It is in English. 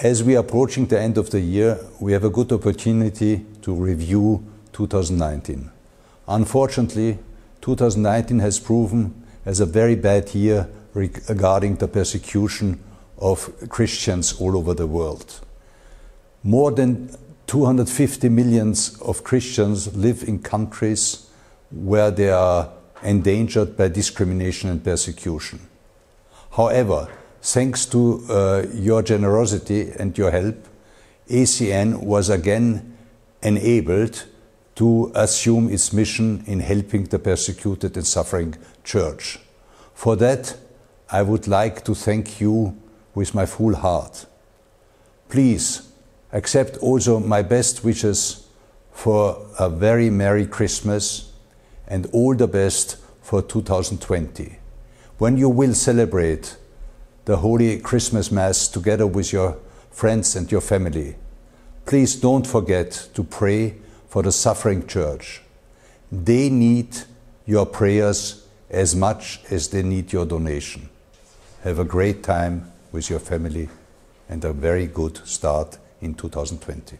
As we are approaching the end of the year, we have a good opportunity to review 2019. Unfortunately, 2019 has proven as a very bad year regarding the persecution of Christians all over the world. More than 250 millions of Christians live in countries where they are endangered by discrimination and persecution. However, thanks to uh, your generosity and your help, ACN was again enabled to assume its mission in helping the persecuted and suffering church. For that, I would like to thank you with my full heart. Please accept also my best wishes for a very Merry Christmas and all the best for 2020. When you will celebrate the Holy Christmas Mass together with your friends and your family. Please don't forget to pray for the suffering church. They need your prayers as much as they need your donation. Have a great time with your family and a very good start in 2020.